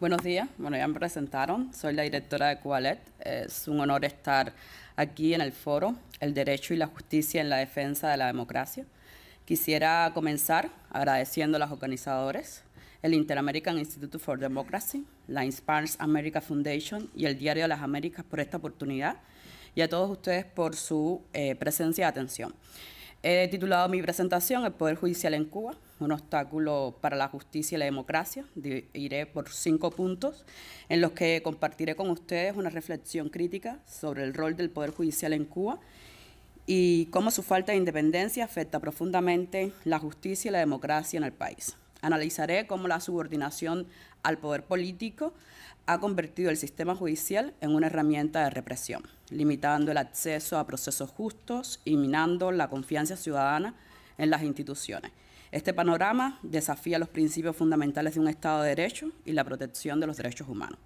Buenos días, bueno, ya me presentaron, soy la directora de Cualet. Es un honor estar aquí en el foro, el derecho y la justicia en la defensa de la democracia. Quisiera comenzar agradeciendo a los organizadores, el Interamerican Institute for Democracy, la Inspires America Foundation y el Diario de las Américas por esta oportunidad y a todos ustedes por su eh, presencia y atención. He titulado mi presentación El Poder Judicial en Cuba, un obstáculo para la justicia y la democracia. Iré por cinco puntos en los que compartiré con ustedes una reflexión crítica sobre el rol del Poder Judicial en Cuba y cómo su falta de independencia afecta profundamente la justicia y la democracia en el país. Analizaré cómo la subordinación al poder político ha convertido el sistema judicial en una herramienta de represión, limitando el acceso a procesos justos y minando la confianza ciudadana en las instituciones. Este panorama desafía los principios fundamentales de un Estado de Derecho y la protección de los derechos humanos.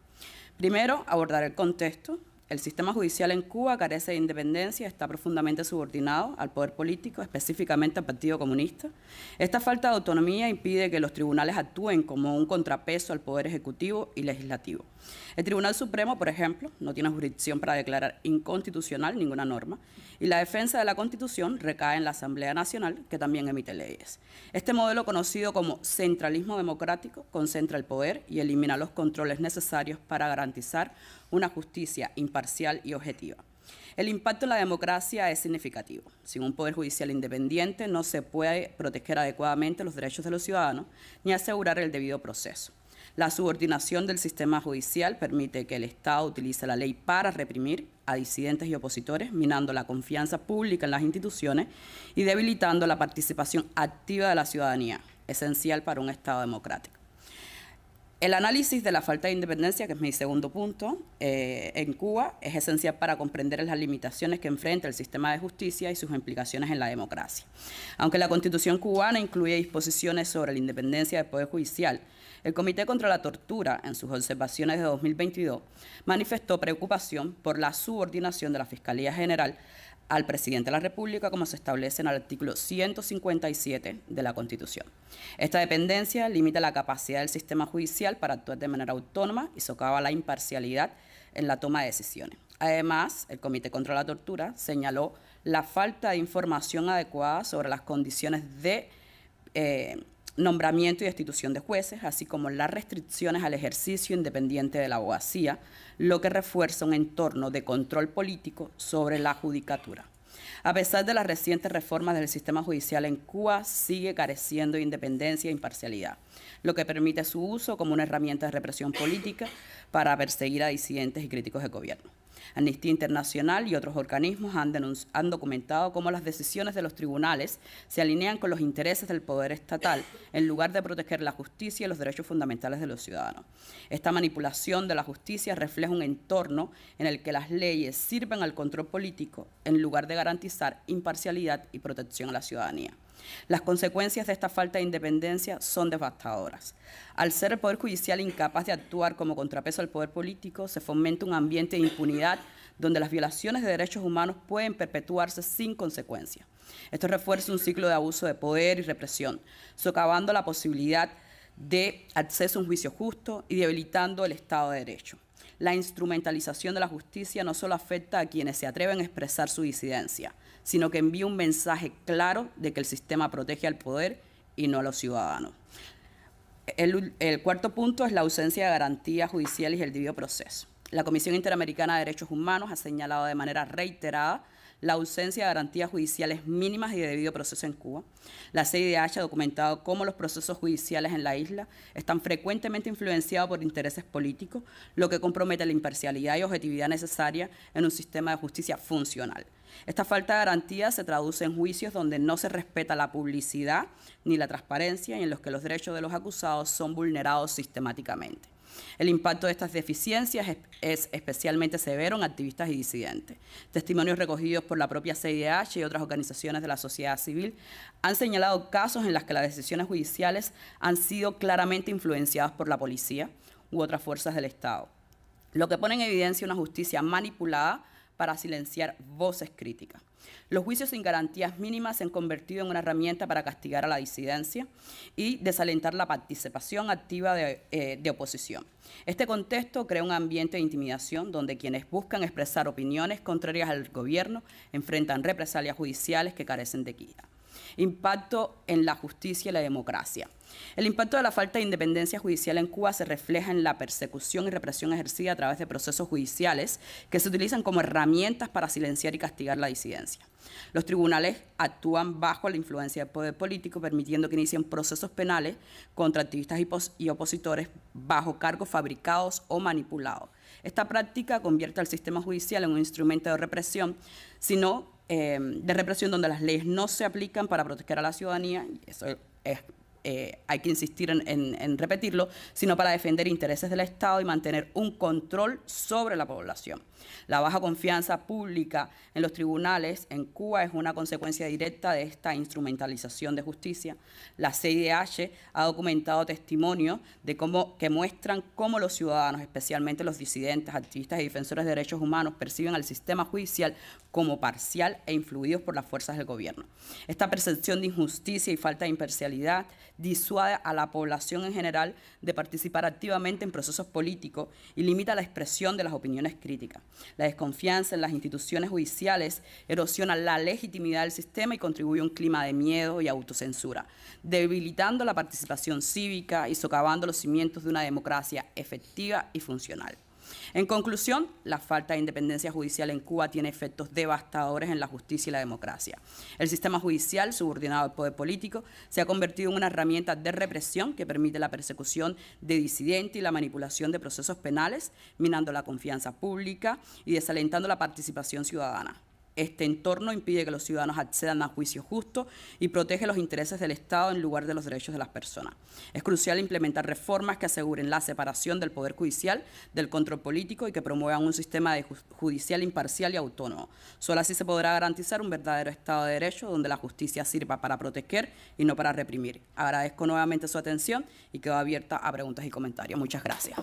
Primero, abordar el contexto, el sistema judicial en Cuba carece de independencia, está profundamente subordinado al poder político, específicamente al Partido Comunista. Esta falta de autonomía impide que los tribunales actúen como un contrapeso al poder ejecutivo y legislativo. El Tribunal Supremo, por ejemplo, no tiene jurisdicción para declarar inconstitucional ninguna norma y la defensa de la Constitución recae en la Asamblea Nacional, que también emite leyes. Este modelo conocido como centralismo democrático concentra el poder y elimina los controles necesarios para garantizar una justicia imparcial y objetiva. El impacto en la democracia es significativo. Sin un poder judicial independiente no se puede proteger adecuadamente los derechos de los ciudadanos ni asegurar el debido proceso. La subordinación del sistema judicial permite que el Estado utilice la ley para reprimir a disidentes y opositores, minando la confianza pública en las instituciones y debilitando la participación activa de la ciudadanía, esencial para un Estado democrático. El análisis de la falta de independencia, que es mi segundo punto, eh, en Cuba es esencial para comprender las limitaciones que enfrenta el sistema de justicia y sus implicaciones en la democracia. Aunque la constitución cubana incluye disposiciones sobre la independencia del Poder Judicial, el Comité contra la Tortura, en sus observaciones de 2022, manifestó preocupación por la subordinación de la Fiscalía General al presidente de la República como se establece en el artículo 157 de la Constitución. Esta dependencia limita la capacidad del sistema judicial para actuar de manera autónoma y socava la imparcialidad en la toma de decisiones. Además, el Comité contra la Tortura señaló la falta de información adecuada sobre las condiciones de eh, nombramiento y destitución de jueces, así como las restricciones al ejercicio independiente de la abogacía, lo que refuerza un entorno de control político sobre la judicatura. A pesar de las recientes reformas del sistema judicial en Cuba, sigue careciendo de independencia e imparcialidad, lo que permite su uso como una herramienta de represión política para perseguir a disidentes y críticos del gobierno. Amnistía Internacional y otros organismos han, documentado cómo las decisiones de los tribunales se alinean con los intereses del poder estatal en lugar de proteger la justicia y los derechos fundamentales de los ciudadanos. Esta manipulación de la justicia refleja un entorno en el que las leyes sirven al control político en lugar de garantizar imparcialidad y protección a la ciudadanía. Las consecuencias de esta falta de independencia son devastadoras. Al ser el Poder Judicial incapaz de actuar como contrapeso al poder político, se fomenta un ambiente de impunidad donde las violaciones de derechos humanos pueden perpetuarse sin consecuencia. Esto refuerza un ciclo de abuso de poder y represión, socavando la posibilidad de acceso a un juicio justo y debilitando el Estado de Derecho. La instrumentalización de la justicia no solo afecta a quienes se atreven a expresar su disidencia, sino que envía un mensaje claro de que el sistema protege al poder y no a los ciudadanos. El, cuarto punto es la ausencia de garantías judiciales y el debido proceso. La Comisión Interamericana de Derechos Humanos ha señalado de manera reiterada la ausencia de garantías judiciales mínimas y de debido proceso en Cuba. La CIDH ha documentado cómo los procesos judiciales en la isla están frecuentemente influenciados por intereses políticos, lo que compromete la imparcialidad y objetividad necesaria en un sistema de justicia funcional. Esta falta de garantía se traduce en juicios donde no se respeta la publicidad ni la transparencia y en los que los derechos de los acusados son vulnerados sistemáticamente. El impacto de estas deficiencias es, especialmente severo en activistas y disidentes. Testimonios recogidos por la propia CIDH y otras organizaciones de la sociedad civil han señalado casos en los que las decisiones judiciales han sido claramente influenciadas por la policía u otras fuerzas del Estado, lo que pone en evidencia una justicia manipulada para silenciar voces críticas. Los juicios sin garantías mínimas se han convertido en una herramienta para castigar a la disidencia y desalentar la participación activa de, eh, oposición. Este contexto crea un ambiente de intimidación donde quienes buscan expresar opiniones contrarias al gobierno enfrentan represalias judiciales que carecen de equidad. Impacto en la justicia y la democracia. El impacto de la falta de independencia judicial en Cuba se refleja en la persecución y represión ejercida a través de procesos judiciales que se utilizan como herramientas para silenciar y castigar la disidencia. Los tribunales actúan bajo la influencia del poder político, permitiendo que inicien procesos penales contra activistas y, opositores bajo cargos fabricados o manipulados. Esta práctica convierte al sistema judicial en un instrumento de represión, sino Em, de represión donde las leyes no se aplican para proteger a la ciudadanía. Eso es eh, hay que insistir en, repetirlo, sino para defender intereses del Estado y mantener un control sobre la población. La baja confianza pública en los tribunales en Cuba es una consecuencia directa de esta instrumentalización de justicia. La CIDH ha documentado testimonios de cómo, que muestran cómo los ciudadanos, especialmente los disidentes, activistas y defensores de derechos humanos, perciben al sistema judicial como parcial e influidos por las fuerzas del gobierno. Esta percepción de injusticia y falta de imparcialidad disuade a la población en general de participar activamente en procesos políticos y limita la expresión de las opiniones críticas. La desconfianza en las instituciones judiciales erosiona la legitimidad del sistema y contribuye a un clima de miedo y autocensura, debilitando la participación cívica y socavando los cimientos de una democracia efectiva y funcional. En conclusión, la falta de independencia judicial en Cuba tiene efectos devastadores en la justicia y la democracia. El sistema judicial, subordinado al poder político, se ha convertido en una herramienta de represión que permite la persecución de disidentes y la manipulación de procesos penales, minando la confianza pública y desalentando la participación ciudadana este entorno impide que los ciudadanos accedan a juicios justos y protege los intereses del Estado en lugar de los derechos de las personas. Es crucial implementar reformas que aseguren la separación del poder judicial del control político y que promuevan un sistema judicial imparcial y autónomo. Solo así se podrá garantizar un verdadero Estado de Derecho donde la justicia sirva para proteger y no para reprimir. Agradezco nuevamente su atención y quedo abierta a preguntas y comentarios. Muchas gracias.